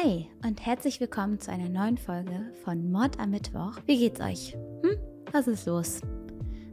Hi und herzlich willkommen zu einer neuen Folge von Mord am Mittwoch. Wie geht's euch? Hm? Was ist los?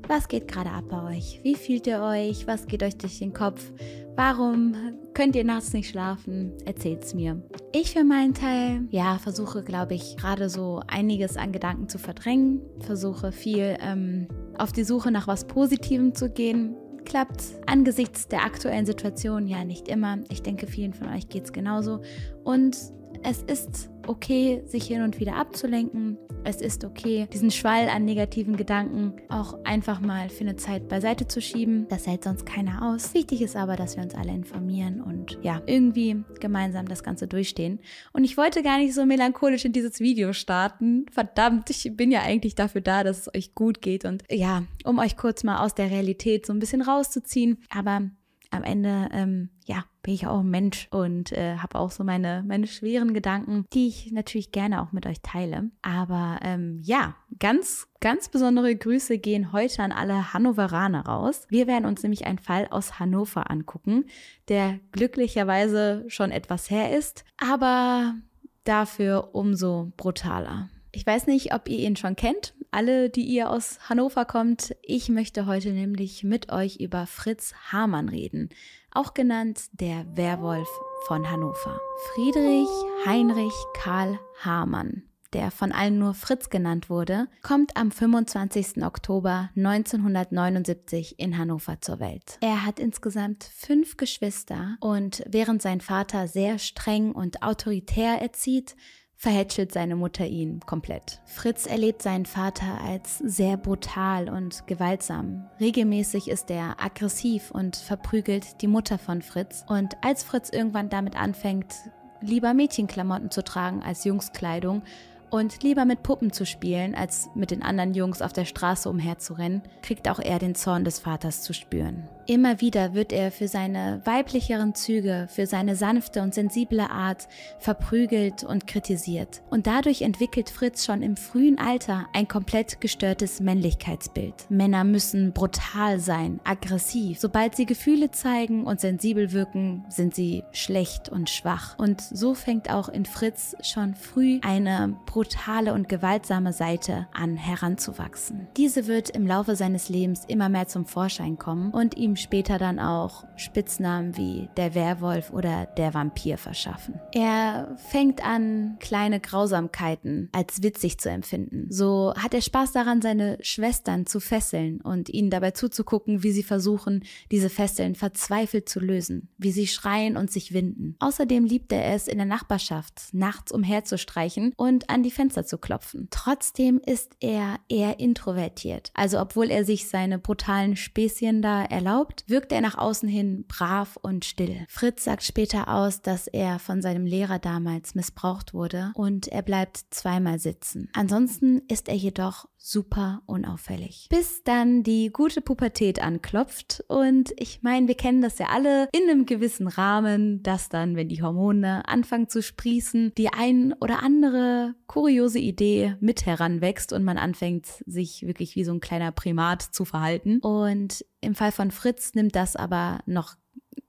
Was geht gerade ab bei euch? Wie fühlt ihr euch? Was geht euch durch den Kopf? Warum könnt ihr nachts nicht schlafen? Erzählt's mir. Ich für meinen Teil, ja, versuche, glaube ich, gerade so einiges an Gedanken zu verdrängen. Versuche viel ähm, auf die Suche nach was Positivem zu gehen. Klappt angesichts der aktuellen Situation ja nicht immer. Ich denke, vielen von euch geht's genauso. Und es ist okay, sich hin und wieder abzulenken. Es ist okay, diesen Schwall an negativen Gedanken auch einfach mal für eine Zeit beiseite zu schieben. Das hält sonst keiner aus. Wichtig ist aber, dass wir uns alle informieren und ja, irgendwie gemeinsam das Ganze durchstehen. Und ich wollte gar nicht so melancholisch in dieses Video starten. Verdammt, ich bin ja eigentlich dafür da, dass es euch gut geht und ja, um euch kurz mal aus der Realität so ein bisschen rauszuziehen. Aber am Ende, ähm, ja, bin ich auch ein Mensch und äh, habe auch so meine, meine schweren Gedanken, die ich natürlich gerne auch mit euch teile. Aber ähm, ja, ganz, ganz besondere Grüße gehen heute an alle Hannoveraner raus. Wir werden uns nämlich einen Fall aus Hannover angucken, der glücklicherweise schon etwas her ist, aber dafür umso brutaler. Ich weiß nicht, ob ihr ihn schon kennt alle, die ihr aus Hannover kommt. Ich möchte heute nämlich mit euch über Fritz Hamann reden, auch genannt der Werwolf von Hannover. Friedrich Heinrich Karl Hamann der von allen nur Fritz genannt wurde, kommt am 25. Oktober 1979 in Hannover zur Welt. Er hat insgesamt fünf Geschwister und während sein Vater sehr streng und autoritär erzieht, verhätschelt seine Mutter ihn komplett. Fritz erlebt seinen Vater als sehr brutal und gewaltsam. Regelmäßig ist er aggressiv und verprügelt die Mutter von Fritz. Und als Fritz irgendwann damit anfängt, lieber Mädchenklamotten zu tragen als Jungskleidung und lieber mit Puppen zu spielen, als mit den anderen Jungs auf der Straße umherzurennen, kriegt auch er den Zorn des Vaters zu spüren. Immer wieder wird er für seine weiblicheren Züge, für seine sanfte und sensible Art verprügelt und kritisiert. Und dadurch entwickelt Fritz schon im frühen Alter ein komplett gestörtes Männlichkeitsbild. Männer müssen brutal sein, aggressiv. Sobald sie Gefühle zeigen und sensibel wirken, sind sie schlecht und schwach. Und so fängt auch in Fritz schon früh eine brutale und gewaltsame Seite an heranzuwachsen. Diese wird im Laufe seines Lebens immer mehr zum Vorschein kommen und ihm später dann auch Spitznamen wie der Werwolf oder der Vampir verschaffen. Er fängt an, kleine Grausamkeiten als witzig zu empfinden. So hat er Spaß daran, seine Schwestern zu fesseln und ihnen dabei zuzugucken, wie sie versuchen, diese Fesseln verzweifelt zu lösen, wie sie schreien und sich winden. Außerdem liebt er es, in der Nachbarschaft nachts umherzustreichen und an die Fenster zu klopfen. Trotzdem ist er eher introvertiert. Also obwohl er sich seine brutalen Späßchen da erlaubt, erlaubt, wirkt er nach außen hin brav und still. Fritz sagt später aus, dass er von seinem Lehrer damals missbraucht wurde und er bleibt zweimal sitzen. Ansonsten ist er jedoch super unauffällig. Bis dann die gute Pubertät anklopft und ich meine, wir kennen das ja alle in einem gewissen Rahmen, dass dann, wenn die Hormone anfangen zu sprießen, die ein oder andere kuriose Idee mit heranwächst und man anfängt, sich wirklich wie so ein kleiner Primat zu verhalten. Und im Fall von Fritz nimmt das aber noch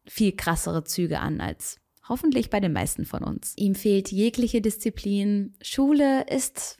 viel krassere Züge an als Hoffentlich bei den meisten von uns. Ihm fehlt jegliche Disziplin. Schule ist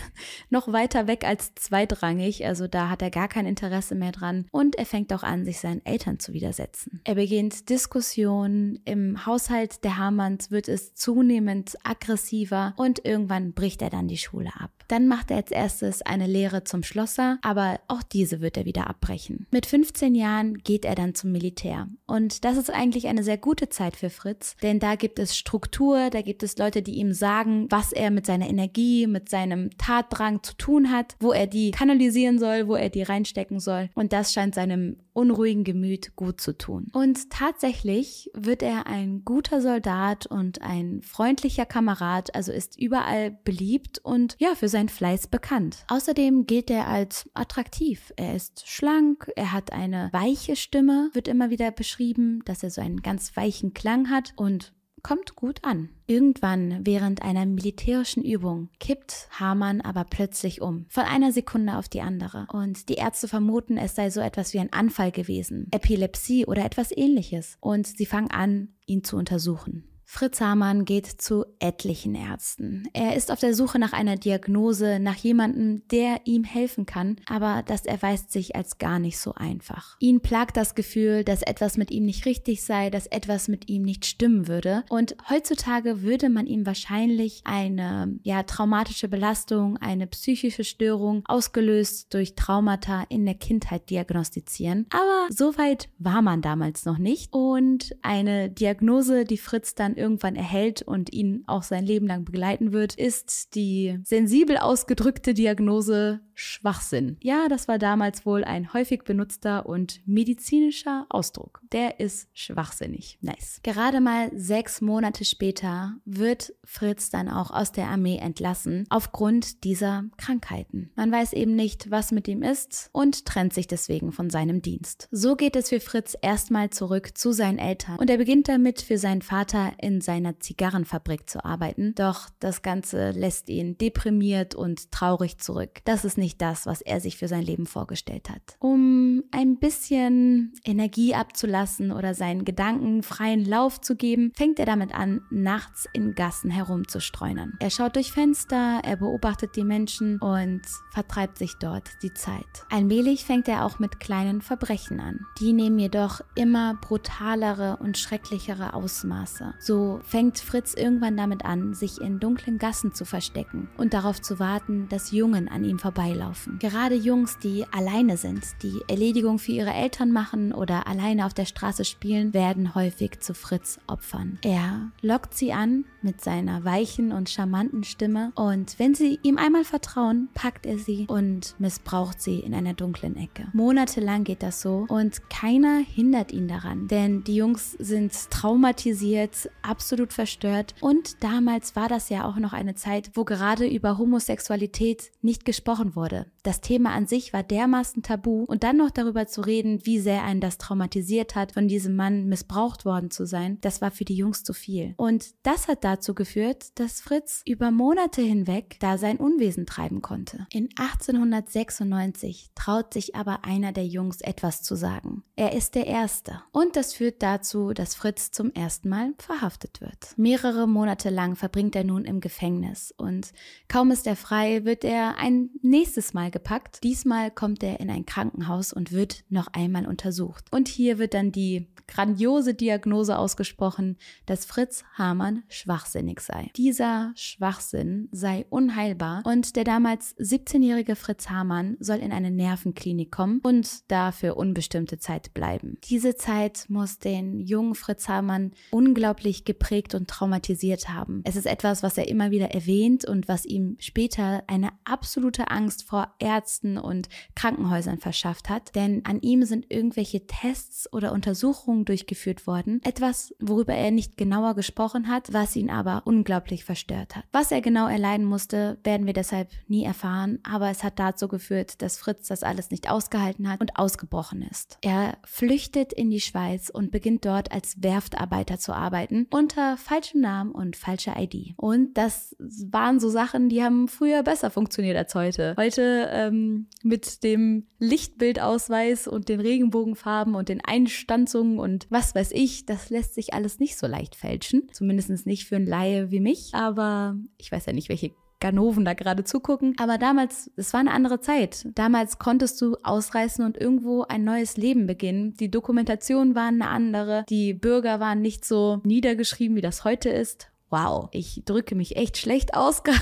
noch weiter weg als zweitrangig, also da hat er gar kein Interesse mehr dran. Und er fängt auch an, sich seinen Eltern zu widersetzen. Er beginnt Diskussionen. Im Haushalt der Hamanns wird es zunehmend aggressiver und irgendwann bricht er dann die Schule ab. Dann macht er als erstes eine Lehre zum Schlosser, aber auch diese wird er wieder abbrechen. Mit 15 Jahren geht er dann zum Militär. Und das ist eigentlich eine sehr gute Zeit für Fritz, denn denn da gibt es Struktur, da gibt es Leute, die ihm sagen, was er mit seiner Energie, mit seinem Tatdrang zu tun hat, wo er die kanalisieren soll, wo er die reinstecken soll. Und das scheint seinem unruhigen Gemüt gut zu tun. Und tatsächlich wird er ein guter Soldat und ein freundlicher Kamerad, also ist überall beliebt und ja, für seinen Fleiß bekannt. Außerdem gilt er als attraktiv. Er ist schlank, er hat eine weiche Stimme, wird immer wieder beschrieben, dass er so einen ganz weichen Klang hat und kommt gut an. Irgendwann während einer militärischen Übung kippt Hamann aber plötzlich um, von einer Sekunde auf die andere. Und die Ärzte vermuten, es sei so etwas wie ein Anfall gewesen, Epilepsie oder etwas ähnliches. Und sie fangen an, ihn zu untersuchen. Fritz Hamann geht zu etlichen Ärzten. Er ist auf der Suche nach einer Diagnose, nach jemandem, der ihm helfen kann, aber das erweist sich als gar nicht so einfach. Ihn plagt das Gefühl, dass etwas mit ihm nicht richtig sei, dass etwas mit ihm nicht stimmen würde und heutzutage würde man ihm wahrscheinlich eine ja traumatische Belastung, eine psychische Störung ausgelöst durch Traumata in der Kindheit diagnostizieren, aber so weit war man damals noch nicht und eine Diagnose, die Fritz dann irgendwann erhält und ihn auch sein Leben lang begleiten wird, ist die sensibel ausgedrückte Diagnose Schwachsinn. Ja, das war damals wohl ein häufig benutzter und medizinischer Ausdruck. Der ist schwachsinnig. Nice. Gerade mal sechs Monate später wird Fritz dann auch aus der Armee entlassen aufgrund dieser Krankheiten. Man weiß eben nicht, was mit ihm ist und trennt sich deswegen von seinem Dienst. So geht es für Fritz erstmal zurück zu seinen Eltern und er beginnt damit, für seinen Vater in seiner Zigarrenfabrik zu arbeiten. Doch das Ganze lässt ihn deprimiert und traurig zurück. Das ist nicht wirklich das, was er sich für sein Leben vorgestellt hat. Um ein bisschen Energie abzulassen oder seinen Gedanken freien Lauf zu geben, fängt er damit an, nachts in Gassen herumzustreunern. Er schaut durch Fenster, er beobachtet die Menschen und vertreibt sich dort die Zeit. Allmählich fängt er auch mit kleinen Verbrechen an. Die nehmen jedoch immer brutalere und schrecklichere Ausmaße. So fängt Fritz irgendwann damit an, sich in dunklen Gassen zu verstecken und darauf zu warten, dass Jungen an ihm vorbei vorbeilaufen. Gerade Jungs, die alleine sind, die Erledigung für ihre Eltern machen oder alleine auf der Straße spielen, werden häufig zu Fritz Opfern. Er lockt sie an mit seiner weichen und charmanten Stimme und wenn sie ihm einmal vertrauen, packt er sie und missbraucht sie in einer dunklen Ecke. Monatelang geht das so und keiner hindert ihn daran, denn die Jungs sind traumatisiert, absolut verstört und damals war das ja auch noch eine Zeit, wo gerade über Homosexualität nicht gesprochen wurde wurde. Das Thema an sich war dermaßen tabu und dann noch darüber zu reden, wie sehr einen das traumatisiert hat, von diesem Mann missbraucht worden zu sein, das war für die Jungs zu viel. Und das hat dazu geführt, dass Fritz über Monate hinweg da sein Unwesen treiben konnte. In 1896 traut sich aber einer der Jungs etwas zu sagen. Er ist der Erste. Und das führt dazu, dass Fritz zum ersten Mal verhaftet wird. Mehrere Monate lang verbringt er nun im Gefängnis und kaum ist er frei, wird er ein nächstes nächstes Mal gepackt. Diesmal kommt er in ein Krankenhaus und wird noch einmal untersucht. Und hier wird dann die grandiose Diagnose ausgesprochen, dass Fritz Hamann schwachsinnig sei. Dieser Schwachsinn sei unheilbar und der damals 17-jährige Fritz Hamann soll in eine Nervenklinik kommen und da für unbestimmte Zeit bleiben. Diese Zeit muss den jungen Fritz Hamann unglaublich geprägt und traumatisiert haben. Es ist etwas, was er immer wieder erwähnt und was ihm später eine absolute Angst Angst vor Ärzten und Krankenhäusern verschafft hat, denn an ihm sind irgendwelche Tests oder Untersuchungen durchgeführt worden, etwas, worüber er nicht genauer gesprochen hat, was ihn aber unglaublich verstört hat. Was er genau erleiden musste, werden wir deshalb nie erfahren, aber es hat dazu geführt, dass Fritz das alles nicht ausgehalten hat und ausgebrochen ist. Er flüchtet in die Schweiz und beginnt dort als Werftarbeiter zu arbeiten, unter falschem Namen und falscher ID. Und das waren so Sachen, die haben früher besser funktioniert als heute. Heute Seite ähm, mit dem Lichtbildausweis und den Regenbogenfarben und den Einstanzungen und was weiß ich, das lässt sich alles nicht so leicht fälschen. Zumindest nicht für einen Laie wie mich. Aber ich weiß ja nicht, welche Ganoven da gerade zugucken. Aber damals, es war eine andere Zeit. Damals konntest du ausreißen und irgendwo ein neues Leben beginnen. Die Dokumentationen waren eine andere. Die Bürger waren nicht so niedergeschrieben, wie das heute ist. Wow, ich drücke mich echt schlecht aus gerade.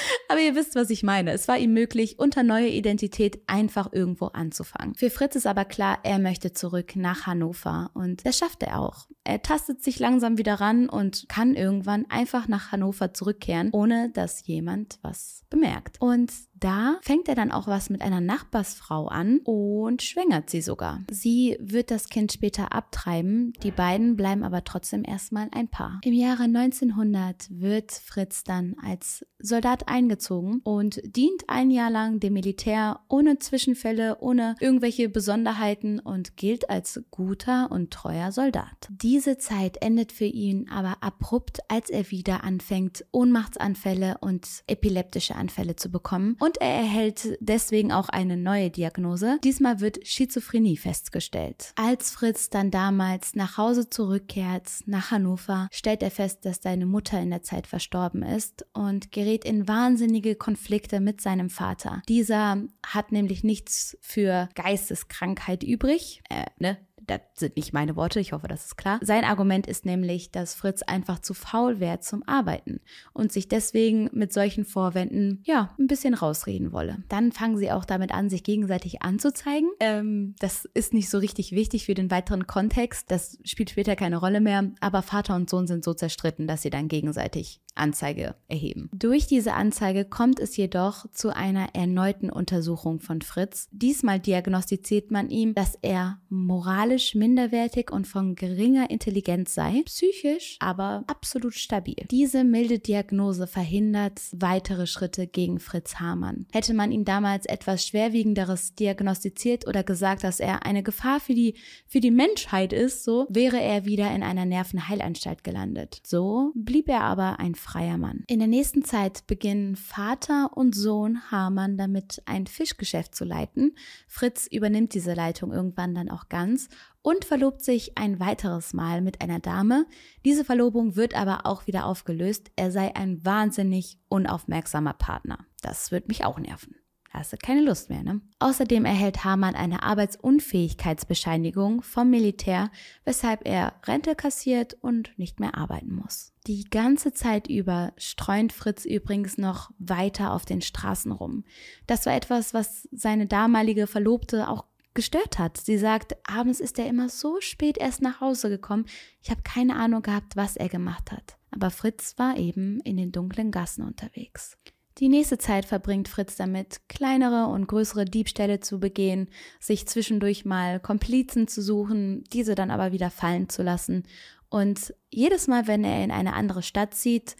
Aber ihr wisst, was ich meine. Es war ihm möglich, unter neuer Identität einfach irgendwo anzufangen. Für Fritz ist aber klar, er möchte zurück nach Hannover und das schafft er auch. Er tastet sich langsam wieder ran und kann irgendwann einfach nach Hannover zurückkehren, ohne dass jemand was bemerkt. Und da fängt er dann auch was mit einer Nachbarsfrau an und schwängert sie sogar. Sie wird das Kind später abtreiben, die beiden bleiben aber trotzdem erstmal ein Paar. Im Jahre 1900 wird Fritz dann als Soldat sofort eingezogen und dient ein Jahr lang dem Militär ohne Zwischenfälle, ohne irgendwelche Besonderheiten und gilt als guter und treuer Soldat. Diese Zeit endet für ihn aber abrupt, als er wieder anfängt, Ohnmachtsanfälle und epileptische Anfälle zu bekommen und er erhält deswegen auch eine neue Diagnose. Diesmal wird Schizophrenie festgestellt. Als Fritz dann damals nach Hause zurückkehrt, nach Hannover, stellt er fest, dass seine Mutter in der Zeit verstorben ist und gerät in wahnsinnige Konflikte mit seinem Vater. Dieser hat nämlich nichts für Geisteskrankheit übrig. Äh, ne? das sind nicht meine Worte, ich hoffe, das ist klar. Sein Argument ist nämlich, dass Fritz einfach zu faul wäre zum Arbeiten und sich deswegen mit solchen Vorwänden, ja, ein bisschen rausreden wolle. Dann fangen sie auch damit an, sich gegenseitig anzuzeigen. Ähm, das ist nicht so richtig wichtig für den weiteren Kontext, das spielt später keine Rolle mehr, aber Vater und Sohn sind so zerstritten, dass sie dann gegenseitig Anzeige erheben. Durch diese Anzeige kommt es jedoch zu einer erneuten Untersuchung von Fritz. Diesmal diagnostiziert man ihm, dass er moralisch moralisch minderwertig und von geringer Intelligenz sei, psychisch aber absolut stabil. Diese milde Diagnose verhindert weitere Schritte gegen Fritz Hamann. Hätte man ihm damals etwas Schwerwiegenderes diagnostiziert oder gesagt, dass er eine Gefahr für die, für die Menschheit ist, so wäre er wieder in einer Nervenheilanstalt gelandet. So blieb er aber ein freier Mann. In der nächsten Zeit beginnen Vater und Sohn Hamann damit, ein Fischgeschäft zu leiten. Fritz übernimmt diese Leitung irgendwann dann auch ganz und verlobt sich ein weiteres Mal mit einer Dame. Diese Verlobung wird aber auch wieder aufgelöst. Er sei ein wahnsinnig unaufmerksamer Partner. Das wird mich auch nerven. hast du keine Lust mehr, ne? Außerdem erhält Hamann eine Arbeitsunfähigkeitsbescheinigung vom Militär, weshalb er Rente kassiert und nicht mehr arbeiten muss. Die ganze Zeit über streunt Fritz übrigens noch weiter auf den Straßen rum. Das war etwas, was seine damalige Verlobte auch gestört hat. Sie sagt, abends ist er immer so spät erst nach Hause gekommen. Ich habe keine Ahnung gehabt, was er gemacht hat. Aber Fritz war eben in den dunklen Gassen unterwegs. Die nächste Zeit verbringt Fritz damit, kleinere und größere Diebstähle zu begehen, sich zwischendurch mal Komplizen zu suchen, diese dann aber wieder fallen zu lassen. Und jedes Mal, wenn er in eine andere Stadt zieht,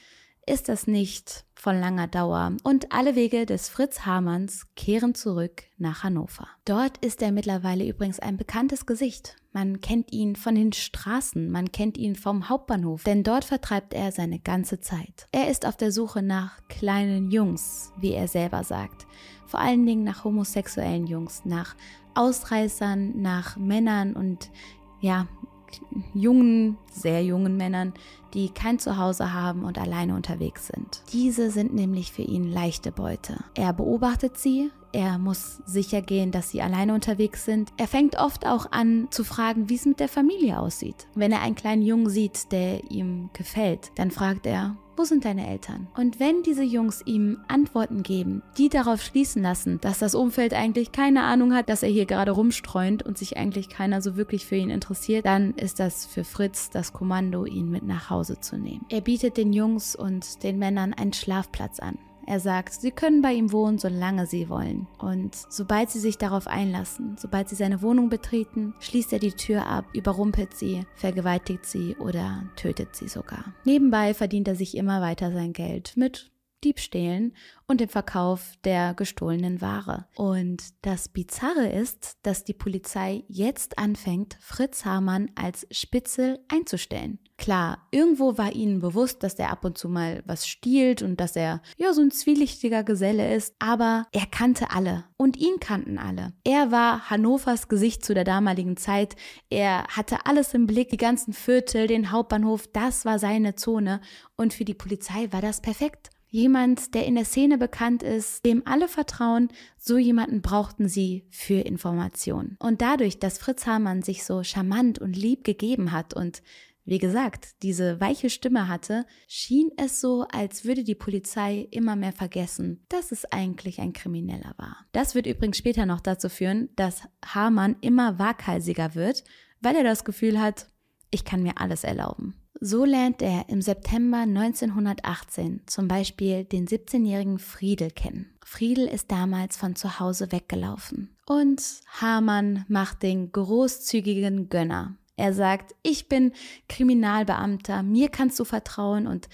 ist das nicht von langer Dauer und alle Wege des Fritz Hamanns kehren zurück nach Hannover. Dort ist er mittlerweile übrigens ein bekanntes Gesicht. Man kennt ihn von den Straßen, man kennt ihn vom Hauptbahnhof, denn dort vertreibt er seine ganze Zeit. Er ist auf der Suche nach kleinen Jungs, wie er selber sagt. Vor allen Dingen nach homosexuellen Jungs, nach Ausreißern, nach Männern und ja, jungen, sehr jungen Männern, die kein Zuhause haben und alleine unterwegs sind. Diese sind nämlich für ihn leichte Beute. Er beobachtet sie, er muss sicher gehen, dass sie alleine unterwegs sind. Er fängt oft auch an zu fragen, wie es mit der Familie aussieht. Wenn er einen kleinen Jungen sieht, der ihm gefällt, dann fragt er, wo sind deine Eltern? Und wenn diese Jungs ihm Antworten geben, die darauf schließen lassen, dass das Umfeld eigentlich keine Ahnung hat, dass er hier gerade rumstreunt und sich eigentlich keiner so wirklich für ihn interessiert, dann ist das für Fritz das Kommando, ihn mit nach Hause Hause zu nehmen. Er bietet den Jungs und den Männern einen Schlafplatz an. Er sagt, sie können bei ihm wohnen, solange sie wollen. Und sobald sie sich darauf einlassen, sobald sie seine Wohnung betreten, schließt er die Tür ab, überrumpelt sie, vergewaltigt sie oder tötet sie sogar. Nebenbei verdient er sich immer weiter sein Geld mit Diebstählen und dem Verkauf der gestohlenen Ware. Und das Bizarre ist, dass die Polizei jetzt anfängt, Fritz Hamann als Spitzel einzustellen. Klar, irgendwo war ihnen bewusst, dass er ab und zu mal was stiehlt und dass er ja so ein zwielichtiger Geselle ist, aber er kannte alle und ihn kannten alle. Er war Hannovers Gesicht zu der damaligen Zeit, er hatte alles im Blick, die ganzen Viertel, den Hauptbahnhof, das war seine Zone und für die Polizei war das perfekt jemand, der in der Szene bekannt ist, dem alle vertrauen, so jemanden brauchten sie für Informationen. Und dadurch, dass Fritz Hamann sich so charmant und lieb gegeben hat und wie gesagt, diese weiche Stimme hatte, schien es so, als würde die Polizei immer mehr vergessen, dass es eigentlich ein Krimineller war. Das wird übrigens später noch dazu führen, dass Hamann immer waghalsiger wird, weil er das Gefühl hat, ich kann mir alles erlauben. So lernt er im September 1918 zum Beispiel den 17-jährigen Friedel kennen. Friedel ist damals von zu Hause weggelaufen. Und Hamann macht den großzügigen Gönner. Er sagt, ich bin Kriminalbeamter, mir kannst du vertrauen und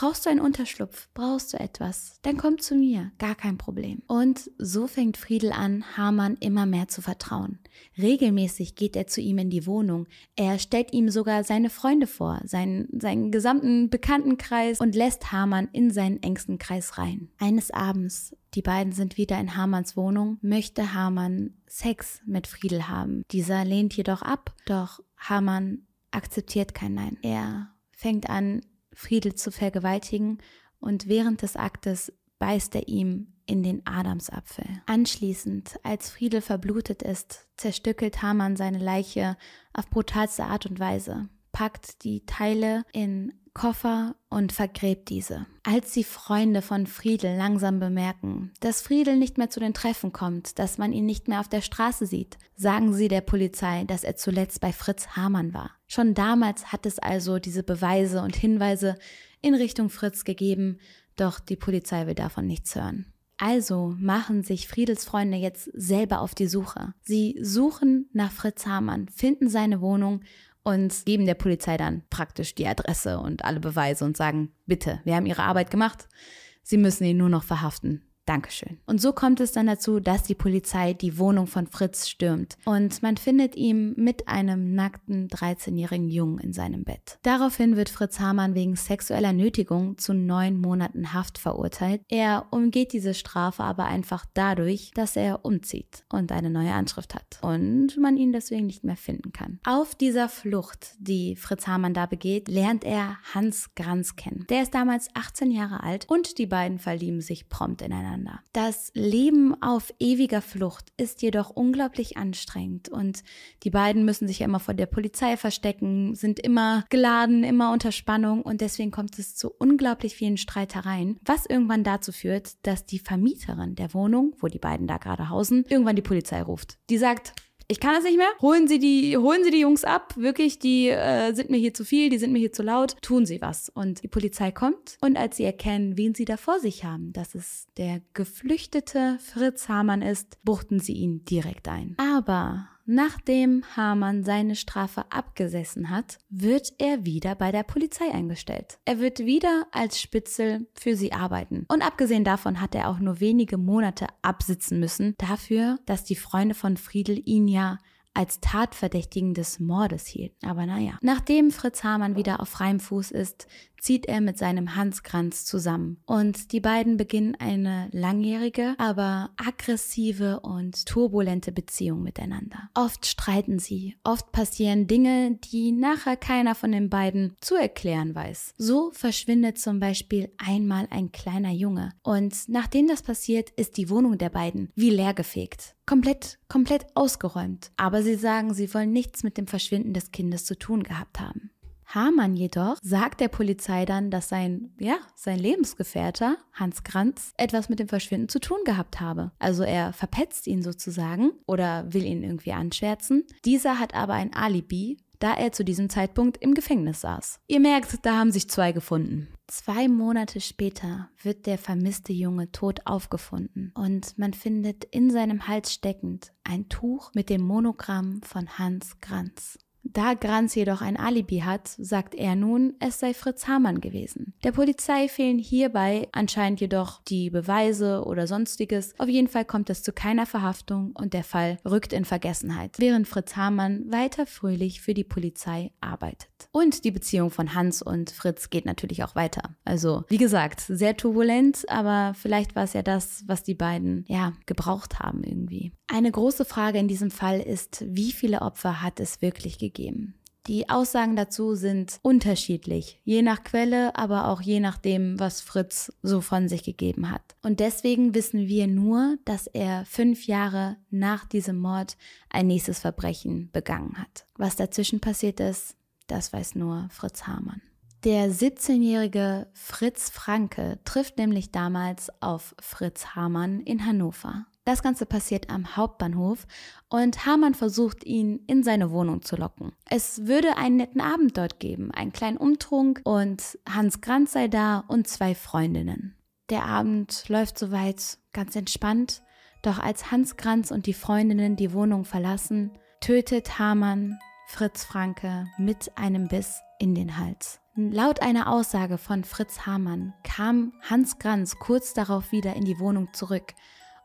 Brauchst du einen Unterschlupf? Brauchst du etwas? Dann komm zu mir, gar kein Problem. Und so fängt Friedel an, Hamann immer mehr zu vertrauen. Regelmäßig geht er zu ihm in die Wohnung. Er stellt ihm sogar seine Freunde vor, seinen, seinen gesamten Bekanntenkreis und lässt Hamann in seinen engsten Kreis rein. Eines Abends die beiden sind wieder in Hamanns Wohnung, möchte Hamann Sex mit Friedel haben. Dieser lehnt jedoch ab, doch Hamann akzeptiert kein Nein. Er fängt an, Friedel zu vergewaltigen und während des Aktes beißt er ihm in den Adamsapfel. Anschließend, als Friedel verblutet ist, zerstückelt Hamann seine Leiche auf brutalste Art und Weise, packt die Teile in Koffer und vergräbt diese. Als die Freunde von Friedel langsam bemerken, dass Friedel nicht mehr zu den Treffen kommt, dass man ihn nicht mehr auf der Straße sieht, sagen sie der Polizei, dass er zuletzt bei Fritz Hamann war. Schon damals hat es also diese Beweise und Hinweise in Richtung Fritz gegeben, doch die Polizei will davon nichts hören. Also machen sich Friedels Freunde jetzt selber auf die Suche. Sie suchen nach Fritz Hamann, finden seine Wohnung und geben der Polizei dann praktisch die Adresse und alle Beweise und sagen, bitte, wir haben Ihre Arbeit gemacht, Sie müssen ihn nur noch verhaften. Dankeschön. Und so kommt es dann dazu, dass die Polizei die Wohnung von Fritz stürmt und man findet ihn mit einem nackten 13-jährigen Jungen in seinem Bett. Daraufhin wird Fritz Hamann wegen sexueller Nötigung zu neun Monaten Haft verurteilt. Er umgeht diese Strafe aber einfach dadurch, dass er umzieht und eine neue Anschrift hat und man ihn deswegen nicht mehr finden kann. Auf dieser Flucht, die Fritz Hamann da begeht, lernt er Hans Granz kennen. Der ist damals 18 Jahre alt und die beiden verlieben sich prompt ineinander miteinander. Das Leben auf ewiger Flucht ist jedoch unglaublich anstrengend und die beiden müssen sich ja immer vor der Polizei verstecken, sind immer geladen, immer unter Spannung und deswegen kommt es zu unglaublich vielen Streitereien, was irgendwann dazu führt, dass die Vermieterin der Wohnung, wo die beiden da gerade hausen, irgendwann die Polizei ruft. Die sagt, ich kann das nicht mehr. Holen Sie die, holen Sie die Jungs ab. Wirklich, die äh, sind mir hier zu viel, die sind mir hier zu laut. Tun Sie was. Und die Polizei kommt. Und als sie erkennen, wen sie da vor sich haben, dass es der geflüchtete Fritz Hamann ist, buchten sie ihn direkt ein. Aber Nachdem Hamann seine Strafe abgesessen hat, wird er wieder bei der Polizei eingestellt. Er wird wieder als Spitzel für sie arbeiten. Und abgesehen davon hat er auch nur wenige Monate absitzen müssen, dafür, dass die Freunde von Friedel ihn ja als Tatverdächtigen des Mordes hielten. Aber naja. Nachdem Fritz Hamann wieder auf freiem Fuß ist, zieht er mit seinem Hanskranz zusammen. Und die beiden beginnen eine langjährige, aber aggressive und turbulente Beziehung miteinander. Oft streiten sie, oft passieren Dinge, die nachher keiner von den beiden zu erklären weiß. So verschwindet zum Beispiel einmal ein kleiner Junge. Und nachdem das passiert, ist die Wohnung der beiden wie leergefegt komplett, komplett ausgeräumt. Aber sie sagen, sie wollen nichts mit dem Verschwinden des Kindes zu tun gehabt haben. Hamann jedoch sagt der Polizei dann, dass sein, ja, sein Lebensgefährter, Hans Kranz, etwas mit dem Verschwinden zu tun gehabt habe. Also er verpetzt ihn sozusagen oder will ihn irgendwie anschwärzen. Dieser hat aber ein Alibi, da er zu diesem Zeitpunkt im Gefängnis saß. Ihr merkt, da haben sich zwei gefunden. Zwei Monate später wird der vermisste Junge tot aufgefunden und man findet in seinem Hals steckend ein Tuch mit dem Monogramm von Hans Kranz. Da Granz jedoch ein Alibi hat, sagt er nun, es sei Fritz Hamann gewesen. Der Polizei fehlen hierbei anscheinend jedoch die Beweise oder sonstiges. Auf jeden Fall kommt es zu keiner Verhaftung und der Fall rückt in Vergessenheit, während Fritz Hamann weiter fröhlich für die Polizei arbeitet. Und die Beziehung von Hans und Fritz geht natürlich auch weiter. Also, wie gesagt, sehr turbulent, aber vielleicht war es ja das, was die beiden ja gebraucht haben irgendwie. Eine große Frage in diesem Fall ist, wie viele Opfer hat es wirklich gegeben? Die Aussagen dazu sind unterschiedlich, je nach Quelle, aber auch je nach dem, was Fritz so von sich gegeben hat. Und deswegen wissen wir nur, dass er fünf Jahre nach diesem Mord ein nächstes Verbrechen begangen hat. Was dazwischen passiert ist, das weiß nur Fritz Hamann. Der 17-jährige Fritz Franke trifft nämlich damals auf Fritz Hamann in Hannover. Das Ganze passiert am Hauptbahnhof und Hamann versucht ihn in seine Wohnung zu locken. Es würde einen netten Abend dort geben, einen kleinen Umtrunk und Hans Grant sei da und zwei Freundinnen. Der Abend läuft soweit ganz entspannt, doch als Hans Kranz und die Freundinnen die Wohnung verlassen, tötet Hamann Fritz Franke mit einem Biss in den Hals. Laut einer Aussage von Fritz Hamann kam Hans Kranz kurz darauf wieder in die Wohnung zurück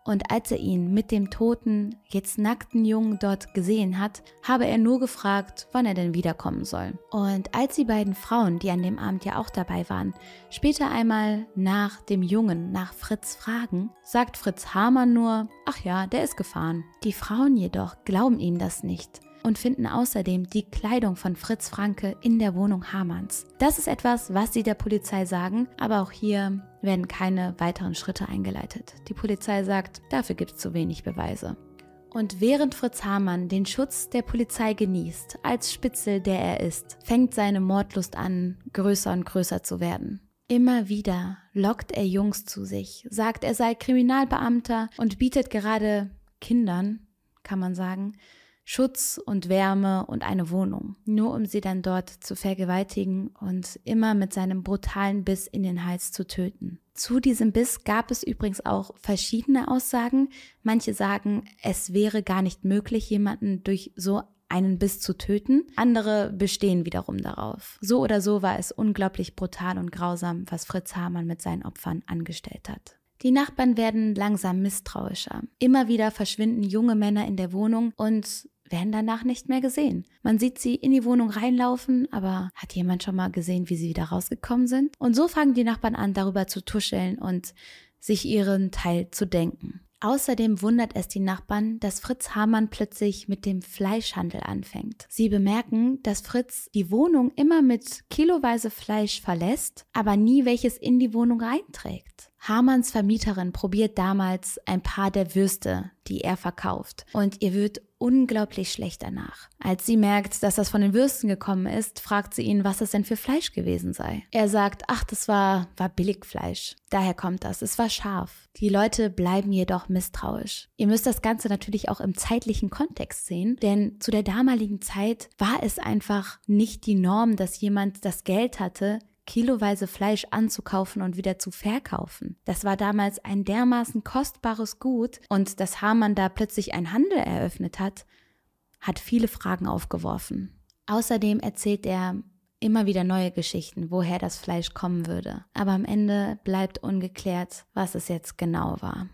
und als er ihn mit dem toten, jetzt nackten Jungen dort gesehen hat, habe er nur gefragt, wann er denn wiederkommen soll. Und als die beiden Frauen, die an dem Abend ja auch dabei waren, später einmal nach dem Jungen, nach Fritz fragen, sagt Fritz Hamann nur, ach ja, der ist gefahren. Die Frauen jedoch glauben ihm das nicht und finden außerdem die Kleidung von Fritz Franke in der Wohnung Hamanns. Das ist etwas, was sie der Polizei sagen, aber auch hier werden keine weiteren Schritte eingeleitet. Die Polizei sagt, dafür gibt es zu wenig Beweise. Und während Fritz Hamann den Schutz der Polizei genießt, als Spitzel, der er ist, fängt seine Mordlust an, größer und größer zu werden. Immer wieder lockt er Jungs zu sich, sagt, er sei Kriminalbeamter und bietet gerade Kindern, kann man sagen, Schutz und Wärme und eine Wohnung, nur um sie dann dort zu vergewaltigen und immer mit seinem brutalen Biss in den Hals zu töten. Zu diesem Biss gab es übrigens auch verschiedene Aussagen. Manche sagen, es wäre gar nicht möglich, jemanden durch so einen Biss zu töten. Andere bestehen wiederum darauf. So oder so war es unglaublich brutal und grausam, was Fritz Hamann mit seinen Opfern angestellt hat. Die Nachbarn werden langsam misstrauischer. Immer wieder verschwinden junge Männer in der Wohnung und werden danach nicht mehr gesehen. Man sieht sie in die Wohnung reinlaufen, aber hat jemand schon mal gesehen, wie sie wieder rausgekommen sind? Und so fangen die Nachbarn an, darüber zu tuscheln und sich ihren Teil zu denken. Außerdem wundert es die Nachbarn, dass Fritz Hamann plötzlich mit dem Fleischhandel anfängt. Sie bemerken, dass Fritz die Wohnung immer mit kiloweise Fleisch verlässt, aber nie welches in die Wohnung reinträgt. Hamanns Vermieterin probiert damals ein paar der Würste, die er verkauft. Und ihr wird unglaublich schlecht danach. Als sie merkt, dass das von den Würsten gekommen ist, fragt sie ihn, was das denn für Fleisch gewesen sei. Er sagt, ach, das war, war Billigfleisch. Daher kommt das. Es war scharf. Die Leute bleiben jedoch misstrauisch. Ihr müsst das Ganze natürlich auch im zeitlichen Kontext sehen, denn zu der damaligen Zeit war es einfach nicht die Norm, dass jemand das Geld hatte, kiloweise Fleisch anzukaufen und wieder zu verkaufen. Das war damals ein dermaßen kostbares Gut und dass Hamann da plötzlich einen Handel eröffnet hat, hat viele Fragen aufgeworfen. Außerdem erzählt er immer wieder neue Geschichten, woher das Fleisch kommen würde. Aber am Ende bleibt ungeklärt, was es jetzt genau war.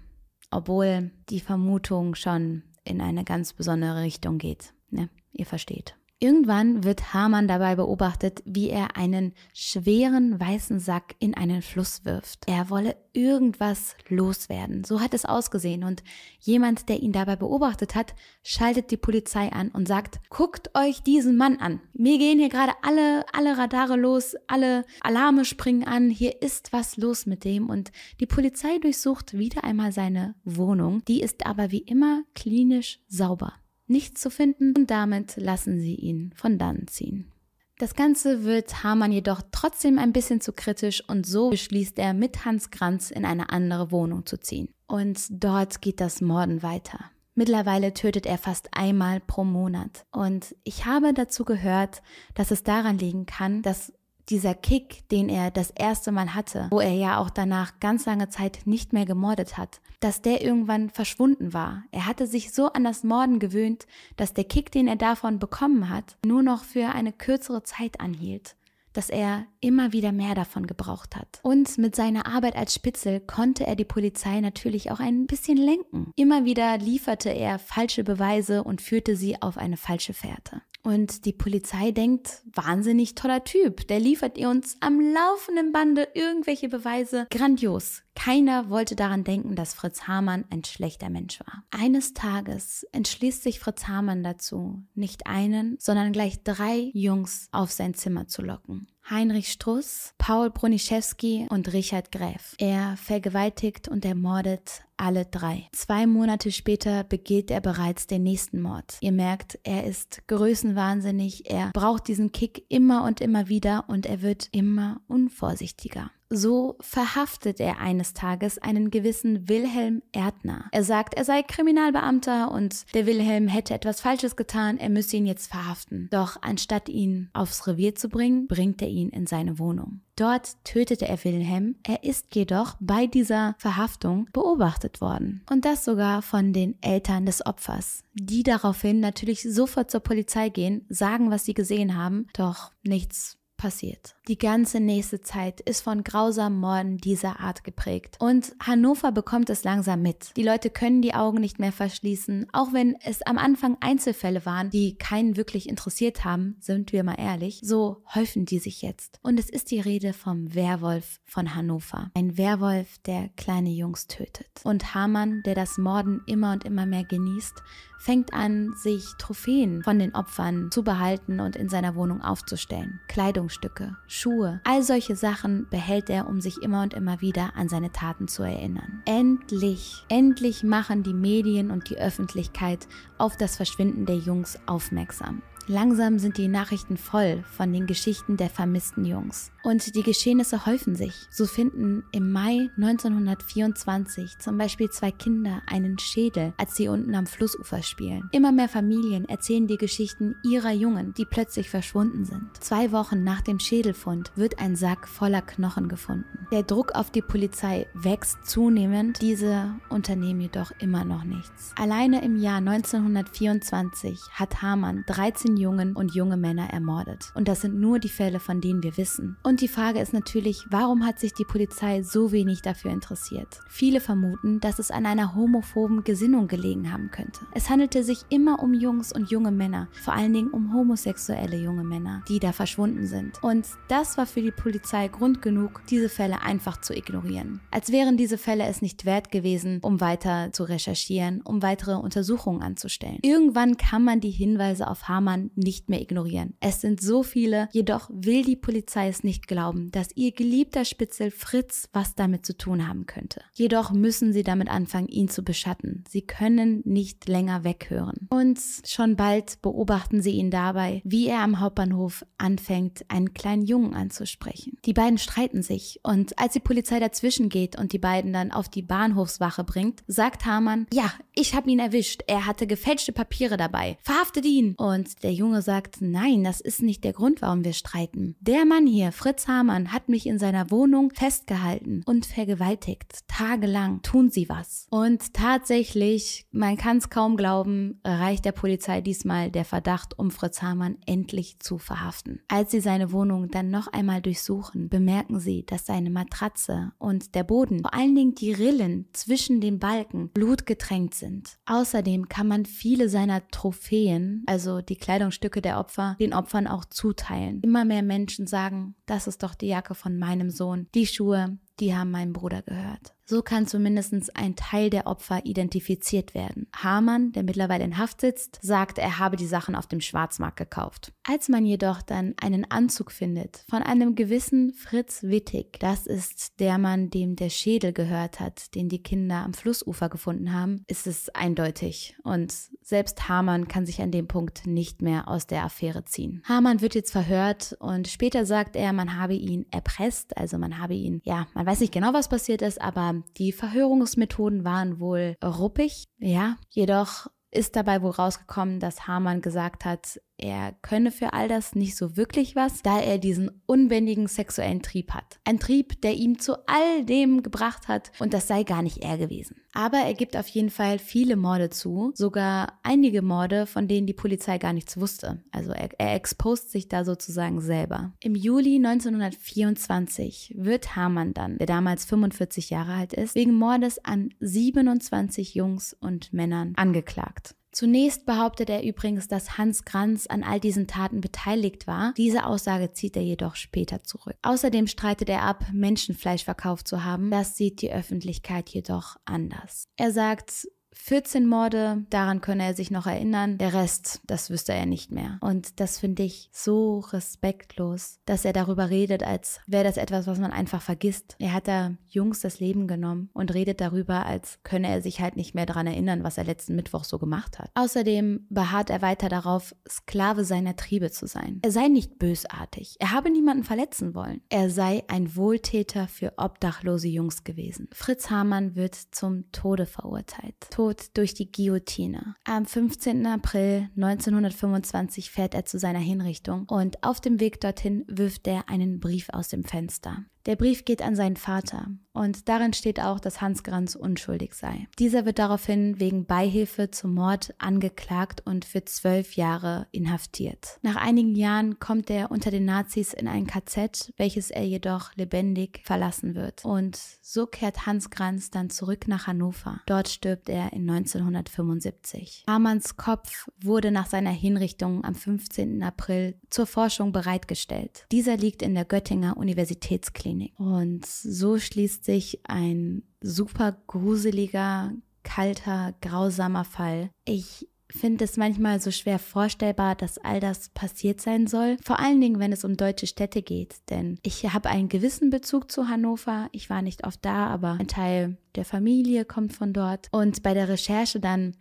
Obwohl die Vermutung schon in eine ganz besondere Richtung geht. Ne? Ihr versteht. Irgendwann wird Hamann dabei beobachtet, wie er einen schweren weißen Sack in einen Fluss wirft. Er wolle irgendwas loswerden. So hat es ausgesehen. Und jemand, der ihn dabei beobachtet hat, schaltet die Polizei an und sagt, guckt euch diesen Mann an. Mir gehen hier gerade alle, alle Radare los, alle Alarme springen an. Hier ist was los mit dem. Und die Polizei durchsucht wieder einmal seine Wohnung. Die ist aber wie immer klinisch sauber nichts zu finden und damit lassen sie ihn von dann ziehen. Das Ganze wird Hamann jedoch trotzdem ein bisschen zu kritisch und so beschließt er, mit Hans Kranz in eine andere Wohnung zu ziehen. Und dort geht das Morden weiter. Mittlerweile tötet er fast einmal pro Monat. Und ich habe dazu gehört, dass es daran liegen kann, dass dieser Kick, den er das erste Mal hatte, wo er ja auch danach ganz lange Zeit nicht mehr gemordet hat, dass der irgendwann verschwunden war. Er hatte sich so an das Morden gewöhnt, dass der Kick, den er davon bekommen hat, nur noch für eine kürzere Zeit anhielt dass er immer wieder mehr davon gebraucht hat. Und mit seiner Arbeit als Spitzel konnte er die Polizei natürlich auch ein bisschen lenken. Immer wieder lieferte er falsche Beweise und führte sie auf eine falsche Fährte. Und die Polizei denkt, wahnsinnig toller Typ, der liefert ihr uns am laufenden Bande irgendwelche Beweise. Grandios. Keiner wollte daran denken, dass Fritz Hamann ein schlechter Mensch war. Eines Tages entschließt sich Fritz Hamann dazu, nicht einen, sondern gleich drei Jungs auf sein Zimmer zu locken. Heinrich Struss, Paul Broniszewski und Richard Gräf. Er vergewaltigt und ermordet alle drei. Zwei Monate später begeht er bereits den nächsten Mord. Ihr merkt, er ist größenwahnsinnig, er braucht diesen Kick immer und immer wieder und er wird immer unvorsichtiger. So verhaftet er eines Tages einen gewissen Wilhelm Erdner. Er sagt, er sei Kriminalbeamter und der Wilhelm hätte etwas Falsches getan, er müsse ihn jetzt verhaften. Doch anstatt ihn aufs Revier zu bringen, bringt er ihn in seine Wohnung. Dort tötete er Wilhelm, er ist jedoch bei dieser Verhaftung beobachtet worden. Und das sogar von den Eltern des Opfers, die daraufhin natürlich sofort zur Polizei gehen, sagen, was sie gesehen haben, doch nichts passiert. Die ganze nächste Zeit ist von grausamen Morden dieser Art geprägt. Und Hannover bekommt es langsam mit. Die Leute können die Augen nicht mehr verschließen. Auch wenn es am Anfang Einzelfälle waren, die keinen wirklich interessiert haben, sind wir mal ehrlich, so häufen die sich jetzt. Und es ist die Rede vom Werwolf von Hannover. Ein Werwolf, der kleine Jungs tötet. Und Hamann, der das Morden immer und immer mehr genießt, fängt an, sich Trophäen von den Opfern zu behalten und in seiner Wohnung aufzustellen. Kleidungsstücke, Schuhe, all solche Sachen behält er, um sich immer und immer wieder an seine Taten zu erinnern. Endlich, endlich machen die Medien und die Öffentlichkeit auf das Verschwinden der Jungs aufmerksam. Langsam sind die Nachrichten voll von den Geschichten der vermissten Jungs. Und die Geschehnisse häufen sich. So finden im Mai 1924 zum Beispiel zwei Kinder einen Schädel, als sie unten am Flussufer spielen. Immer mehr Familien erzählen die Geschichten ihrer Jungen, die plötzlich verschwunden sind. Zwei Wochen nach dem Schädelfund wird ein Sack voller Knochen gefunden. Der Druck auf die Polizei wächst zunehmend, diese unternehmen jedoch immer noch nichts. Alleine im Jahr 1924 hat Hamann 13 Jungen und junge Männer ermordet. Und das sind nur die Fälle, von denen wir wissen. Und die Frage ist natürlich, warum hat sich die Polizei so wenig dafür interessiert? Viele vermuten, dass es an einer homophoben Gesinnung gelegen haben könnte. Es handelte sich immer um Jungs und junge Männer, vor allen Dingen um homosexuelle junge Männer, die da verschwunden sind. Und das war für die Polizei Grund genug, diese Fälle einfach zu ignorieren. Als wären diese Fälle es nicht wert gewesen, um weiter zu recherchieren, um weitere Untersuchungen anzustellen. Irgendwann kann man die Hinweise auf Hamann nicht mehr ignorieren. Es sind so viele, jedoch will die Polizei es nicht glauben, dass ihr geliebter Spitzel Fritz was damit zu tun haben könnte. Jedoch müssen sie damit anfangen, ihn zu beschatten. Sie können nicht länger weghören. Und schon bald beobachten sie ihn dabei, wie er am Hauptbahnhof anfängt, einen kleinen Jungen anzusprechen. Die beiden streiten sich und als die Polizei dazwischen geht und die beiden dann auf die Bahnhofswache bringt, sagt Hamann, ja, ich habe ihn erwischt. Er hatte gefälschte Papiere dabei. Verhaftet ihn! Und der der Junge sagt, nein, das ist nicht der Grund, warum wir streiten. Der Mann hier, Fritz Hamann, hat mich in seiner Wohnung festgehalten und vergewaltigt. Tagelang tun sie was. Und tatsächlich, man kann es kaum glauben, erreicht der Polizei diesmal der Verdacht, um Fritz Hamann endlich zu verhaften. Als sie seine Wohnung dann noch einmal durchsuchen, bemerken sie, dass seine Matratze und der Boden, vor allen Dingen die Rillen zwischen den Balken, blutgetränkt sind. Außerdem kann man viele seiner Trophäen, also die Kleidung, Kleidungsstücke der Opfer den Opfern auch zuteilen. Immer mehr Menschen sagen, das ist doch die Jacke von meinem Sohn, die Schuhe, die haben meinem Bruder gehört. So kann zumindest ein Teil der Opfer identifiziert werden. Hamann, der mittlerweile in Haft sitzt, sagt, er habe die Sachen auf dem Schwarzmarkt gekauft. Als man jedoch dann einen Anzug findet von einem gewissen Fritz Wittig, das ist der Mann, dem der Schädel gehört hat, den die Kinder am Flussufer gefunden haben, ist es eindeutig. Und selbst Hamann kann sich an dem Punkt nicht mehr aus der Affäre ziehen. Hamann wird jetzt verhört und später sagt er, man habe ihn erpresst, also man habe ihn, ja, man weiß nicht genau, was passiert ist, aber ähm, die Verhörungsmethoden waren wohl ruppig, ja, jedoch ist dabei wohl rausgekommen, dass Hamann gesagt hat, er könne für all das nicht so wirklich was, da er diesen unbändigen sexuellen Trieb hat. Ein Trieb, der ihm zu all dem gebracht hat und das sei gar nicht er gewesen. Aber er gibt auf jeden Fall viele Morde zu, sogar einige Morde, von denen die Polizei gar nichts wusste. Also er, er expost sich da sozusagen selber. Im Juli 1924 wird Hamann dann, der damals 45 Jahre alt ist, wegen Mordes an 27 Jungs und Männern angeklagt. Zunächst behauptet er übrigens, dass Hans Kranz an all diesen Taten beteiligt war. Diese Aussage zieht er jedoch später zurück. Außerdem streitet er ab, Menschenfleisch verkauft zu haben. Das sieht die Öffentlichkeit jedoch anders. Er sagt, 14 Morde, daran könne er sich noch erinnern. Der Rest, das wüsste er nicht mehr. Und das finde ich so respektlos, dass er darüber redet, als wäre das etwas, was man einfach vergisst. Er hat da Jungs das Leben genommen und redet darüber, als könne er sich halt nicht mehr daran erinnern, was er letzten Mittwoch so gemacht hat. Außerdem beharrt er weiter darauf, Sklave seiner Triebe zu sein. Er sei nicht bösartig. Er habe niemanden verletzen wollen. Er sei ein Wohltäter für obdachlose Jungs gewesen. Fritz Hamann wird zum Tode verurteilt. Tod durch die Guillotine. Am 15. April 1925 fährt er zu seiner Hinrichtung und auf dem Weg dorthin wirft er einen Brief aus dem Fenster. Der Brief geht an seinen Vater und darin steht auch, dass Hans Granz unschuldig sei. Dieser wird daraufhin wegen Beihilfe zum Mord angeklagt und für zwölf Jahre inhaftiert. Nach einigen Jahren kommt er unter den Nazis in ein KZ, welches er jedoch lebendig verlassen wird. Und so kehrt Hans Granz dann zurück nach Hannover. Dort stirbt er in 1975. Hamanns Kopf wurde nach seiner Hinrichtung am 15. April zur Forschung bereitgestellt. Dieser liegt in der Göttinger Universitätsklinik. Klinik. Und so schließt sich ein super gruseliger, kalter, grausamer Fall. Ich finde es manchmal so schwer vorstellbar, dass all das passiert sein soll. Vor allen Dingen, wenn es um deutsche Städte geht. Denn ich habe einen gewissen Bezug zu Hannover. Ich war nicht oft da, aber ein Teil der Familie kommt von dort. Und bei der Recherche dann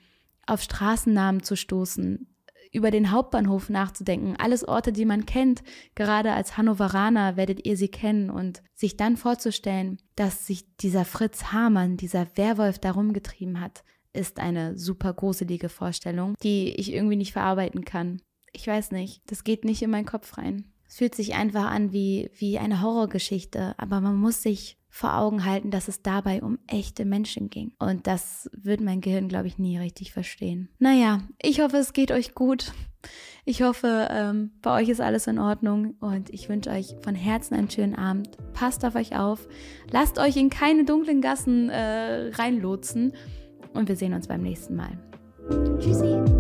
auf Straßennamen zu stoßen, über den Hauptbahnhof nachzudenken. Alles Orte, die man kennt. Gerade als Hannoveraner werdet ihr sie kennen und sich dann vorzustellen, dass sich dieser Fritz Hamann, dieser Werwolf darum getrieben hat, ist eine super gruselige Vorstellung, die ich irgendwie nicht verarbeiten kann. Ich weiß nicht, das geht nicht in meinen Kopf rein. Es fühlt sich einfach an wie, wie eine Horrorgeschichte, aber man muss sich vor Augen halten, dass es dabei um echte Menschen ging. Und das wird mein Gehirn, glaube ich, nie richtig verstehen. Naja, ich hoffe, es geht euch gut. Ich hoffe, ähm, bei euch ist alles in Ordnung und ich wünsche euch von Herzen einen schönen Abend. Passt auf euch auf. Lasst euch in keine dunklen Gassen äh, reinlotsen und wir sehen uns beim nächsten Mal. Tschüssi.